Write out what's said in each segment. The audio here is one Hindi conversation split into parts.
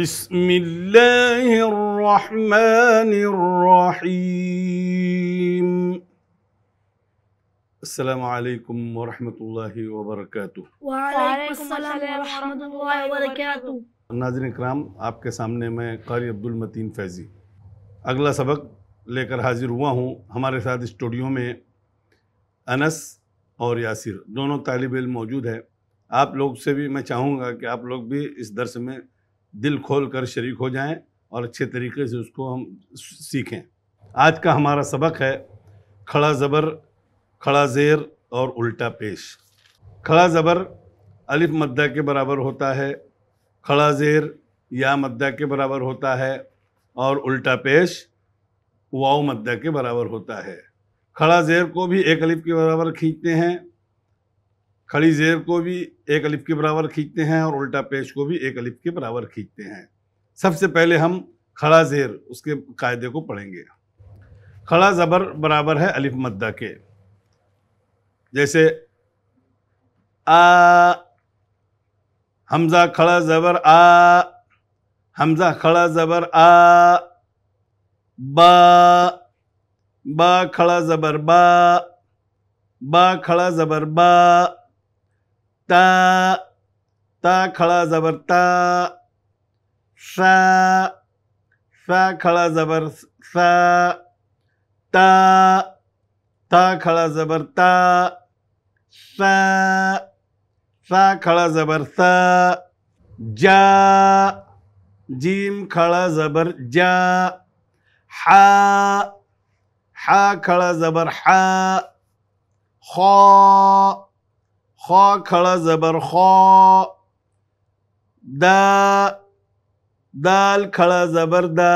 بسم الله الرحمن الرحيم السلام عليكم ورحمة الله وبركاته وعليكم السلام ورحمة الله وبركاته नाजरन कराम आपके सामने मैं कारी अब्दुल मतीन फैज़ी अगला सबक लेकर हाजिर हुआ हूँ हमारे साथ स्टूडियो में अनस और यासिर दोनों तालब इल मौजूद है आप लोग से भी मैं चाहूँगा कि आप लोग भी इस दर्स में दिल खोल कर शरीक हो जाएं और अच्छे तरीके से उसको हम सीखें आज का हमारा सबक है खड़ा ज़बर खड़ा ज़ेर और उल्टा पेश खड़ा ज़बर अलिफ मद्दा के बराबर होता है खड़ा ज़ेर या मद्दा के बराबर होता है और उल्टा पेश वाऊ मद्दा के बराबर होता है खड़ा ज़ेर को भी एक अलिफ के बराबर खींचते हैं खड़ी जेब को भी एक अलिफ के बराबर खींचते हैं और उल्टा पेश को भी एक अलिफ के बराबर खींचते हैं सबसे पहले हम खड़ा जेर उसके कायदे को पढ़ेंगे खड़ा ज़बर बराबर है अलिफ मद्दा के जैसे आ हमज़ा खड़ा ज़बर आ हमज़ा खड़ा ज़बर आ बा बा खड़ा ज़बर बा बा खड़ा ज़बर बा ता ता खड़ा जबर ता सा सा खड़ा जबर सा ता ता खड़ा जबर ता सा सा खड़ा जबर सा जा जीम खड़ा जबर जा हा हा खड़ा जबर हा खा خوا کړه زبر خوا دا دال کړه زبر دا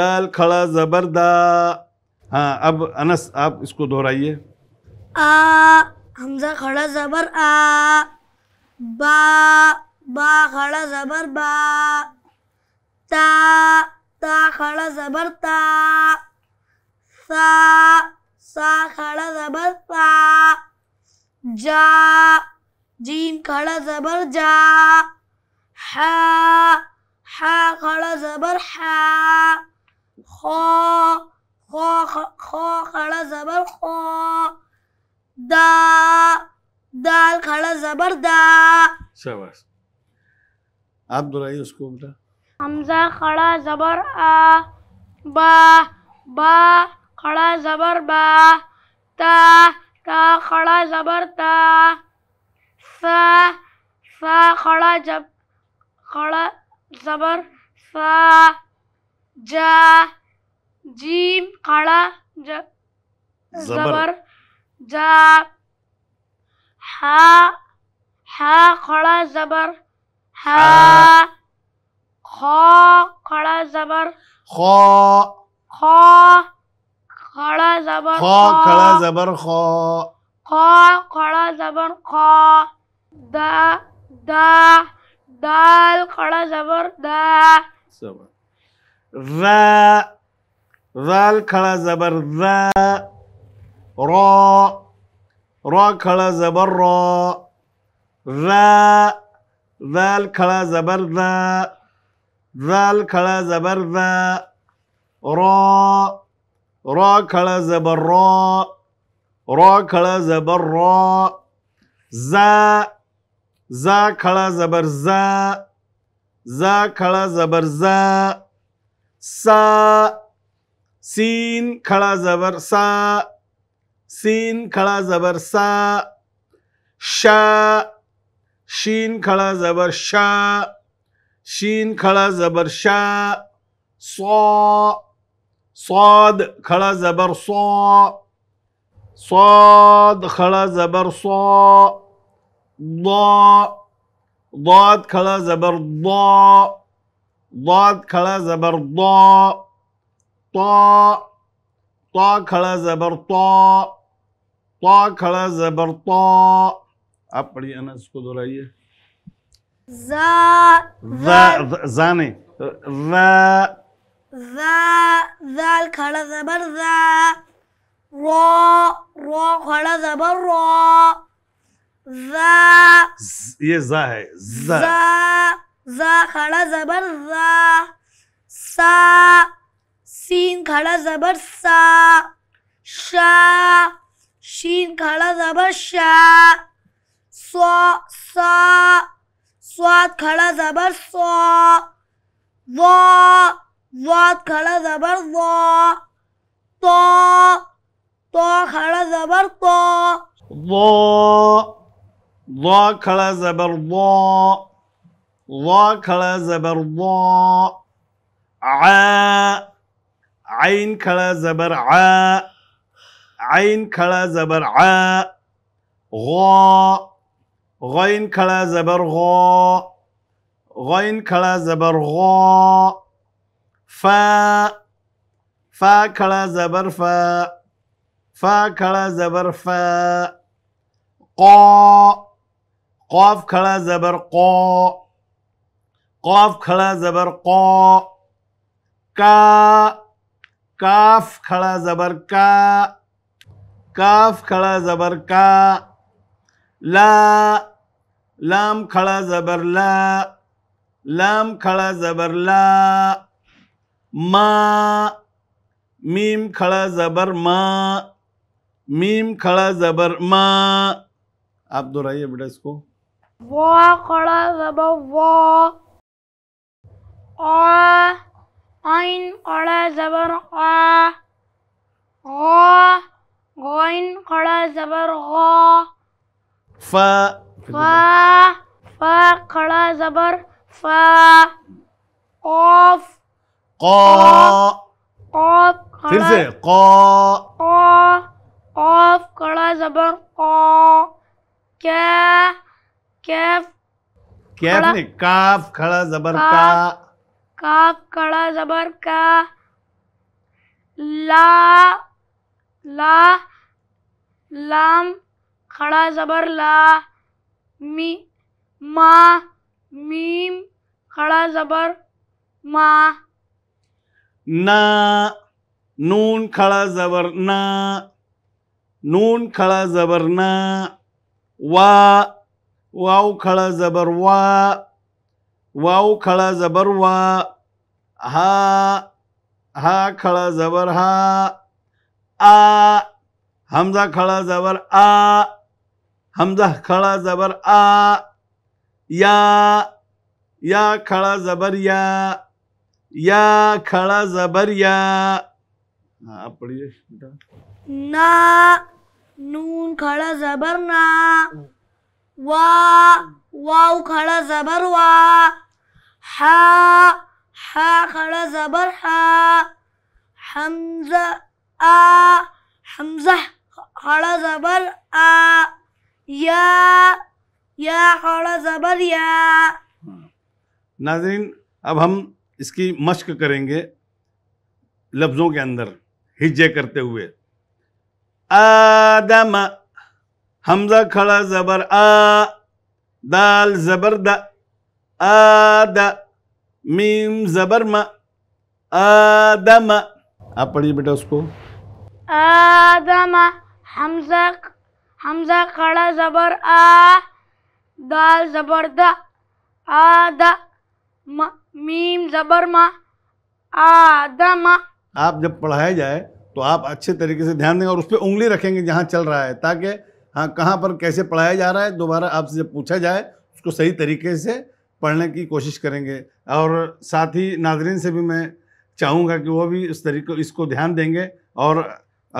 دال کړه زبر دا हाँ अब अनस आप इसको दोहराइए आ हमजा खड़ा जबर आ बा बा खड़ा जबर बा ता ता खड़ा जबर ता सा सा खड़ा जबर सा جا جیم کھڑا زبر جا حا حا کھڑا زبر حا خو خو خو کھڑا زبر خو دا دال کھڑا زبر دا شاباش आप दोहराइए उसको बेटा हमजा खड़ा जबर आ बा बा खड़ा जबर बा ता ता खड़ा जबर ता सा सा खड़ा जब खड़ा जबर सा जा जीम खड़ा ज जबर जा हा हा खड़ा जबर हा खड़ा जबर खा खा خا خلا زبر خا خا خلا زبر خا دا دا دال خلا زبر دا سبا را ذال خلا زبر را را را خلا زبر را را ذال خلا زبر را ذال خلا زبر را را را کړه زبر را را کړه زبر را ز ز کړه زبر ز ز کړه زبر ز س سین کړه زبر س سین کړه زبر س ش شین کړه زبر ش شین کړه زبر ش ص صاد خلا زبر صا صاد خلا زبر صا ضا ضاد خلا زبر ضا ضاد خلا زبر ضا طا طا خلا زبر طا طا خلا زبر طاء आप पढ़िए ना इसको दोहराइए जा जा जाने जा खड़ा जबर जा खड़ा जबर रो जा जा सा सीन खड़ा जबर सा शा शीन खड़ा जबर शा सो सा स्वाद खड़ा जबर सो वो ضاد خلا زبر ضا طا طا خلا زبر طا ضا ضا خلا زبر ضا ضا خلا زبر ضا ع عين خلا زبر ع عين خلا زبر ع غا غين خلا زبر غا غين خلا زبر غا فا فا كلا زبر فا فا كلا زبر فا قا قاف كلا زبر قا قاف كلا زبر قا كا كاف كلا زبر كا كاف كلا زبر كا لا لام كلا زبر لا لام كلا زبر لا मीम खड़ा ज़बर मा मीम खड़ा ज़बर मा आप दोहराइए बेटा इसको वा खड़ा ज़बर वा आइन खड़ा ज़बर आ गौ खड़ा ज़बर गौ फा फा खड़ा ज़बर फा ऑफ कौ फिर से कौ कड़ा जबर क्या कैफ कैफ नहीं काफ खड़ा जबर का काफ खड़ा जबर का ला ला लाम खड़ा जबर ला मी मा मीम खड़ा जबर मा نا نون کھڑا زبر نا نون کھڑا زبر نا وا واو کھڑا زبر وا واو کھڑا زبر وا ها ها کھڑا زبر ها آ حمزہ کھڑا زبر آ حمزہ کھڑا زبر آ یا یا کھڑا زبر یا یا کھڑا زبر یا آپ پڑھیے بیٹا نا نون کھڑا زبر نا وا واو کھڑا زبر وا ہا ہا کھڑا زبر ہا حمزہ آ حمزہ کھڑا زبر آ یا یا کھڑا زبر یا ناظرین اب ہم इसकी मश्क करेंगे लफ्ज़ों के अंदर हिज्जे करते हुए आदम हमजा खड़ा जबर आ दाल जबर द आ द मीम जबर म आदम आप पढ़िए बेटा उसको आदम हमजा हमजा खड़ा जबर आ दाल जबर द आ आद म मीम जबर मा आदमा आप जब पढ़ाया जाए तो आप अच्छे तरीके से ध्यान देंगे और उस पर उंगली रखेंगे जहाँ चल रहा है ताकि हाँ कहाँ पर कैसे पढ़ाया जा रहा है दोबारा आपसे जब पूछा जाए उसको सही तरीके से पढ़ने की कोशिश करेंगे और साथ ही नाजरीन से भी मैं चाहूँगा कि वो भी इस तरीके इसको ध्यान देंगे और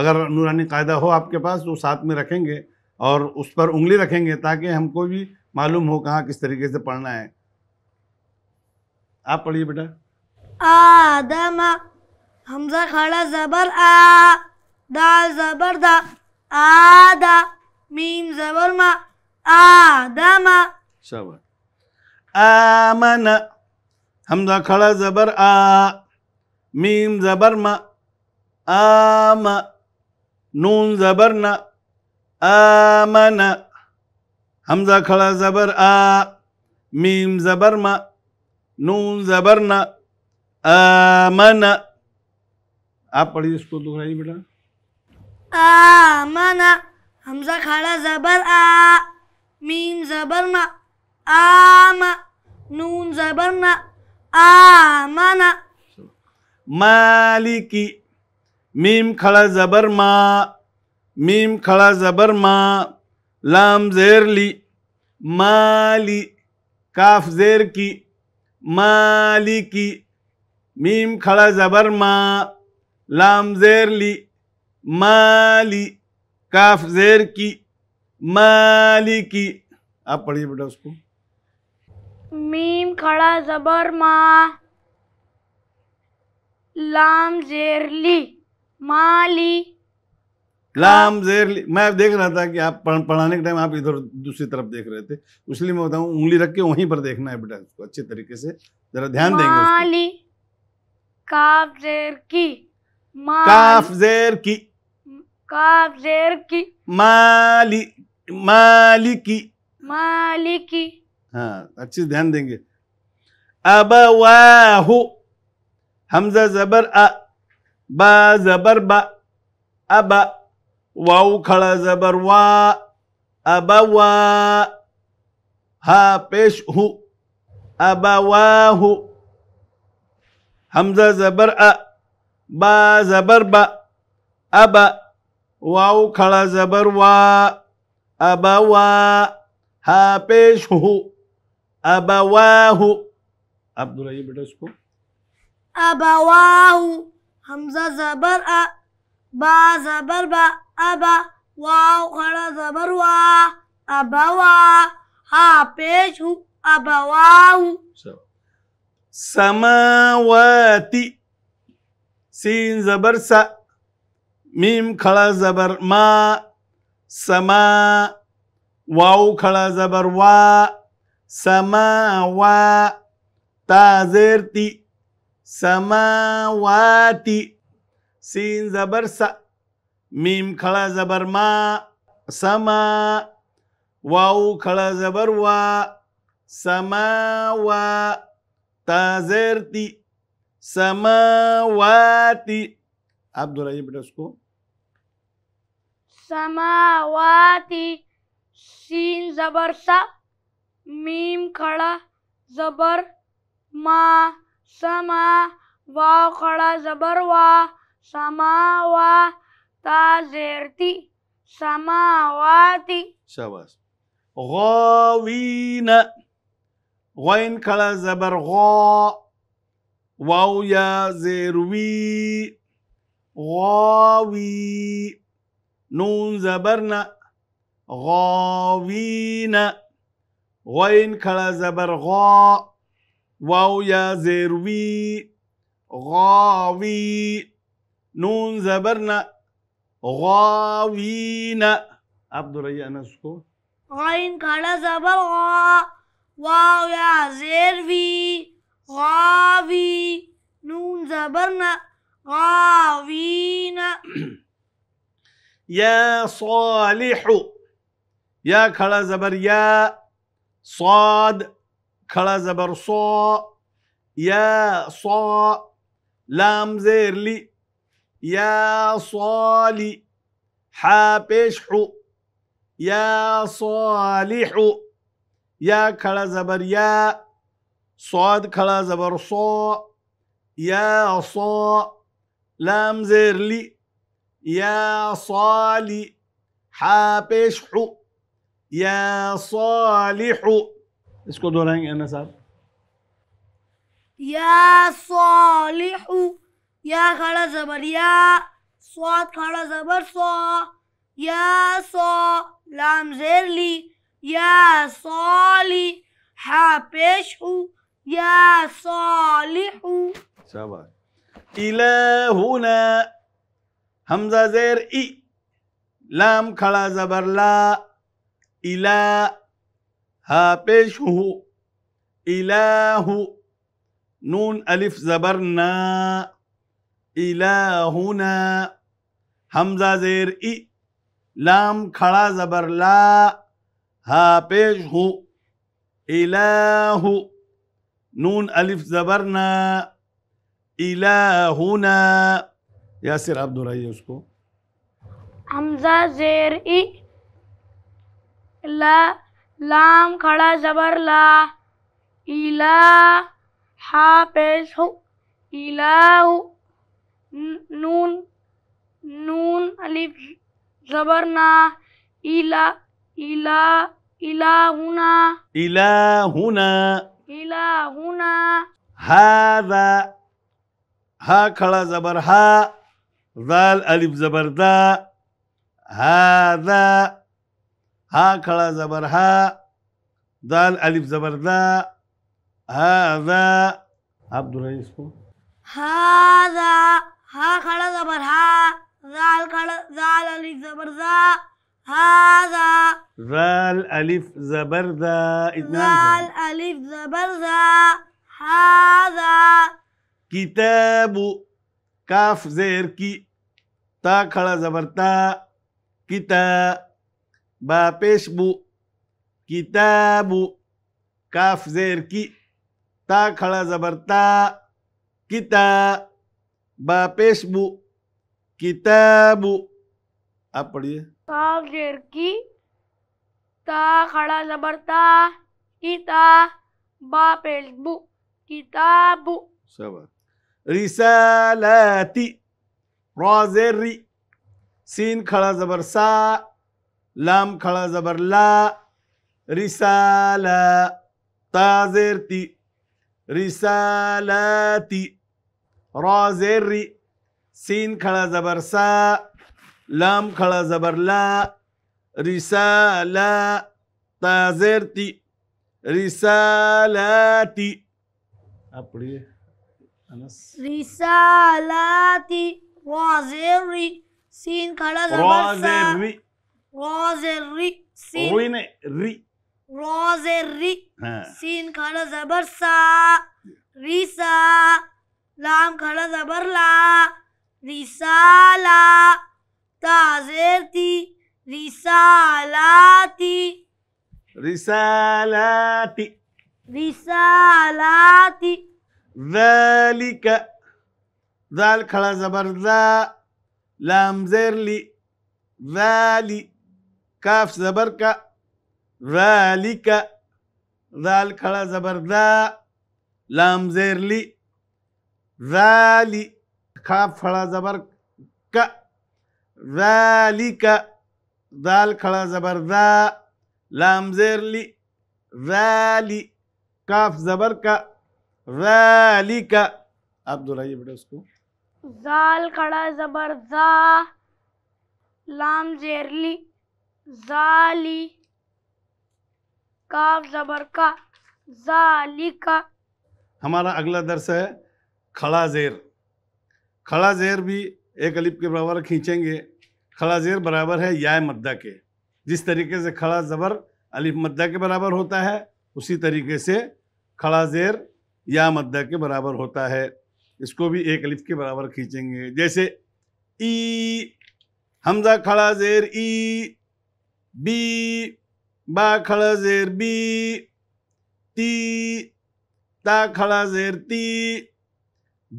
अगर नूरानी कायदा हो आपके पास तो साथ में रखेंगे और उस पर उंगली रखेंगे ताकि हमको भी मालूम हो कहाँ किस तरीके से पढ़ना है आप पढ़िए बेटा आदम हमजा खड़ा जबर आ दाल जबर दा आदा मीम जबर मा आदम शाबाश आमन हमजा खड़ा जबर आ मीम जबर मा आम नून जबर न आमन हमजा खड़ा जबर आ मीम जबर मा नून जबर न आमन आप पढ़िए इसको दोहराइए बेटा आमन हमजा खाड़ा जबर आ मीम जबर न आम नून जबर न आमन मालिकी मीम खड़ा जबर मा मीम खड़ा जबर मा लाम जेर ली माली काफ जेर की मालिकी मीम खड़ा जबर मा लाम जेर ली माली काफ जेर की मालिकी आप पढ़िए बेटा उसको मीम खड़ा जबर मा लाम जेर ली माली लाम जेर मैं देख रहा था कि आप पढ़ाने के टाइम आप इधर दूसरी तरफ देख रहे थे इसलिए मैं बताऊं उंगली रख के वहीं पर देखना है बेटा उसको अच्छे तरीके से जरा ध्यान देंगे काफ जेर की काफ जेर की काफ जेर की माली मालिकी मालिकी हाँ अच्छे ध्यान देंगे अब वाह हमजा जबर आ बा जबर बा अबा واو کھڑا زبر وا ابوا ها پیش ہو ابواہ حمزہ زبر ا با زبر با ابا واو کھڑا زبر وا ابوا ها پیش ہو ابواہ عبد الرحیم بیٹا اس کو ابواہ حمزہ زبر ا با زبر با ابا واو خڑا زبر wa ha ها پیش ہوں ابواو so. samawati sin zabar sa mim khala zabar ma sama waw khala zabar wa sama wa ta sama samawati سین زبر س میم کړه زبر ما سما واو کړه زبر وا سما وا تا زیر تی سماواتی आप दोहराइए बेटा उसको समावाती सीन जबर सा मीम खड़ा जबर मा समा वाव खड़ा जबर वा سماواتي سماواتي شاباس غاوين غوين کلا زبر غا واو یا زیروی غاوی نون زبرنا غاوین غوین کلا زبر غا واو یا زیروی غاوی نون زبرنا غاوين عبد الرجاء نسكو غين كلا زبر غا واو يا زير في غاوي نون زبرنا غاوين يا صالح يا كلا زبر يا صاد كلا زبر صا يا صا لام زير لي يا صالي حابش حو يا صالح يا كلا زبر يا صاد كلا زبر صو يا صو لام زير لي يا صالي حابش حو يا صالح اسكو دورين انا صار يا صالح يا خلا زبر يا صاد خلا زبر صا يا صا لام زير لي يا صالي حا بيش يا صالح إلى هنا همزة زير إي لام خلا زبر لا إله ها إلى هو إله نون ألف زبرنا الہنا حمزه زیر ای لام کھڑا زبر لا ها پیش هو اله نون الف زبرنا الہنا یاسر آپ دہرائیے اس کو حمزہ زیر ای لا لام کھڑا زبر لا الہ ها پیش ہو الہ نون نون ألف زبرنا إلى إلى إلى هنا إلى هنا إلى هنا هذا ها كلا زبر ها ذال ألف زبر ذا هذا ها كلا زبر ها ذال ألف زبر ذا هذا عبد الرئيس هذا हा खड़ा जबर हा जाल खड़ा जाल अलिफ जबर जा हा जा जाल अलिफ जबर जा जाल अलिफ जबर जा हा जा किताबु काफ जेर की ता खड़ा जबर ता किता बा पेश बु किताबु काफ जेर की ता खड़ा जबर ता किता बापेश बु किताबु आप पढ़िए काल शेर की ता खड़ा जबरता किता बापेश बु किताबु सब रिसालती रोजेरी सीन खड़ा जबर सा लाम खड़ा जबर ला रिसाला ताजेरती रिसालती रोजेर्री सीन खड़ा जबर सा लम खड़ा जबर ला रिसाला ताजेरती रिसालाती आप पढ़िए रिसालाती रोजेर्री सीन खड़ा जबर सा सीन सीन खड़ा जबर सा रिसा لام کھڑا زبر لا رسالہ تعذیر تی رسالاتی رسالاتی رسالاتي ذلك ذال خلا زبر ذا لام زير لي ذالي كاف زبر كا ذلك ذال خلا زبر ذا لام زير لي वैली खा फड़ा जबर क वैली क दाल खड़ा जबर वै लाम जेर ली वैली काफ जबर का वैली का आप दोहराइए बेटा उसको जाल खड़ा जबर जा लाम जेर ली जाली काफ जबर का जाली का हमारा अगला दर्स है खड़ा जेर खड़ा जेर भी एक अलिप के बराबर खींचेंगे खड़ा जेर बराबर है या मद्दा के जिस तरीके से खड़ा ज़बर अलिफ मद्दा के बराबर होता है उसी तरीके से खड़ा जेर या मद्दा के बराबर होता है इसको भी एक अलिफ के बराबर खींचेंगे जैसे ई हमजा खड़ा जेर ई बी बा खड़ा जेर बी ती ता खड़ा जेर ती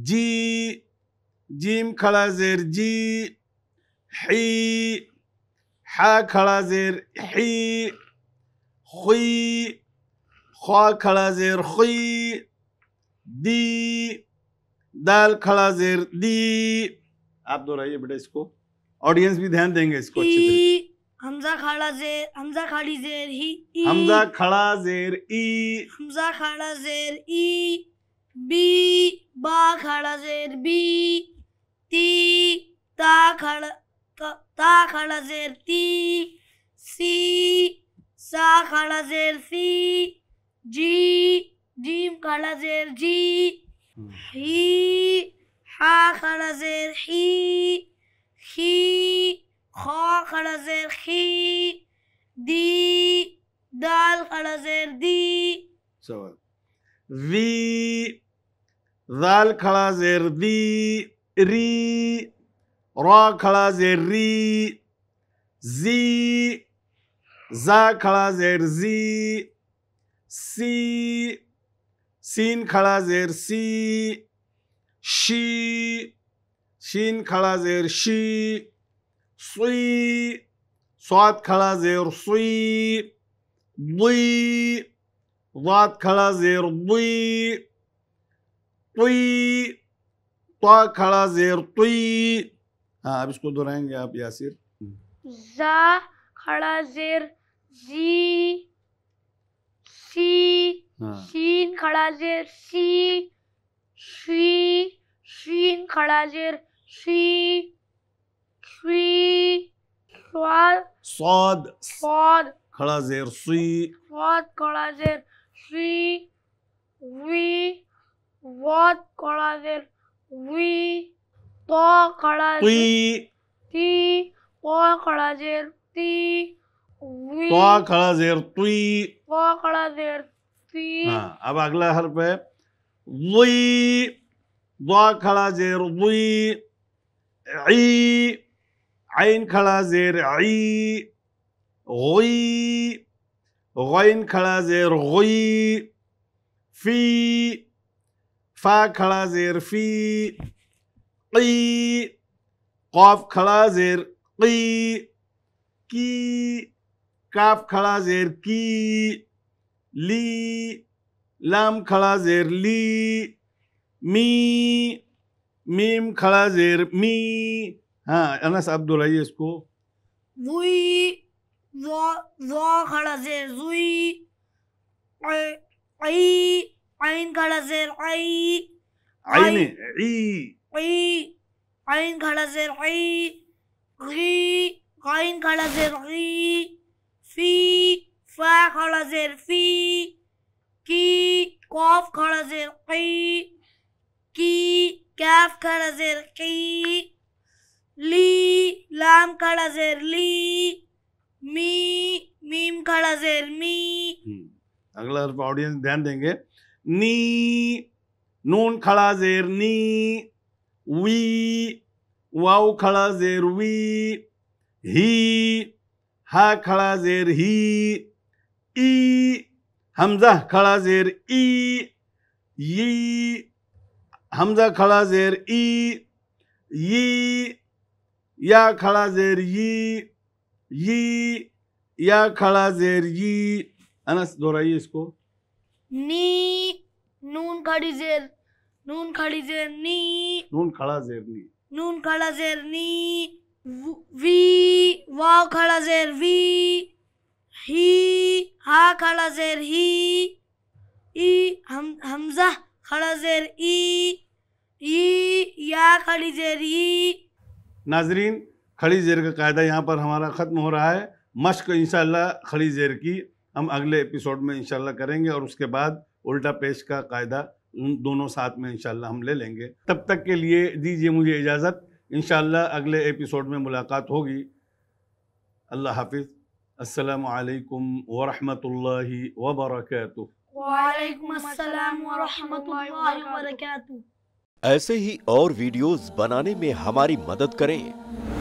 جي جيم खड़ा जेर जी ही हा खड़ा जेर ही खुई ख्वा खड़ा जेर खुई दी दाल खड़ा जेर दी आप दोहराइए बेटा इसको ऑडियंस भी ध्यान देंगे इसको अच्छे तरीके हमजा खड़ा जेर हमजा खड़ी जेर ही हमजा खड़ा जेर ई हमजा खड़ा जेर ई बी बा खड़ा शेर बी ती ता खड़ ता खड़ा शेर ती सी सा खड़ा शेर सी जी जीम खड़ा शेर जी हम्म। ही हा खड़ा शेर ही ही खा खड़ा शेर ही दी दाल खड़ा शेर दी सवाल वी ذال کھڑا زیر دي ري را کھڑا زیر ري زي زا کھڑا زیر زي سی سین کھڑا زیر سی شی شین کھڑا زیر شی صی صاد کھڑا زیر صی ضی ضاد کھڑا زیر ضی तुई तो खड़ा जेर तुई हाँ अब इसको दोहराएंगे आप यासिर जा खड़ा जेर जी सी हाँ। शीन खड़ा जेर सी श्री शीन खड़ा जेर सी श्री स्वाद स्वाद स्वाद खड़ा जेर सुई स्वाद खड़ा जेर सी वी what kala there we to kala we ti o kala there ti we to kala there tui to kala there ti हाँ अब अगला हर्फ है वी दो खड़ा जेर वी ई आइन खड़ा जेर ई गुई गैन खड़ा जेर गुई फी फा खड़ा जेर फी ई कौफ खड़ा जेर की की काफ खड़ा जेर की ली लाम खड़ा जेर ली मी मीम खड़ा जेर मी हाँ अनस अब दोहराइए इसको जुई वो जो खड़ा जेर जुई आई आइन खड़ा जेर आई आइन ई ई आइन खड़ा जेर ई गी आइन खड़ा जेर ई फी फा खड़ा जेर फी की कॉफ खड़ा जेर की की कैफ खड़ा मी मीम खड़ा जेर मी अगला ऑडियंस ध्यान देंगे नी नून खड़ा जेर नी वी वाऊ खड़ा जेर वी ही हा खड़ा जेर ही ई हमजा खड़ा जेर ई यी हमजा खड़ा जेर ई यी या खड़ा जेर यी यी या खड़ा जेर यी अनस दोहराइए इसको नी नून खड़ी जेर नून खड़ी जेर नी नून खड़ा जेर नी नून खड़ा जेर नी वी वाव खड़ा जेर वी ही हा खड़ा जेर ही ई हम हमजा खड़ा जेर ई ई या खड़ी जेर ई नाजरीन खड़ी जेर का कायदा यहाँ पर हमारा ख़त्म हो रहा है मश्क इंशाल्लाह खड़ी जेर की हम अगले एपिसोड में इंशाल्लाह करेंगे और उसके बाद उल्टा पेश का कायदा उन दोनों साथ में इंशाल्लाह हम ले लेंगे तब तक के लिए दीजिए मुझे इजाज़त इंशाल्लाह अगले एपिसोड में मुलाकात होगी अल्लाह हाफिज़ असलकम वरहमल वबरक ऐसे ही और वीडियोस बनाने में हमारी मदद करें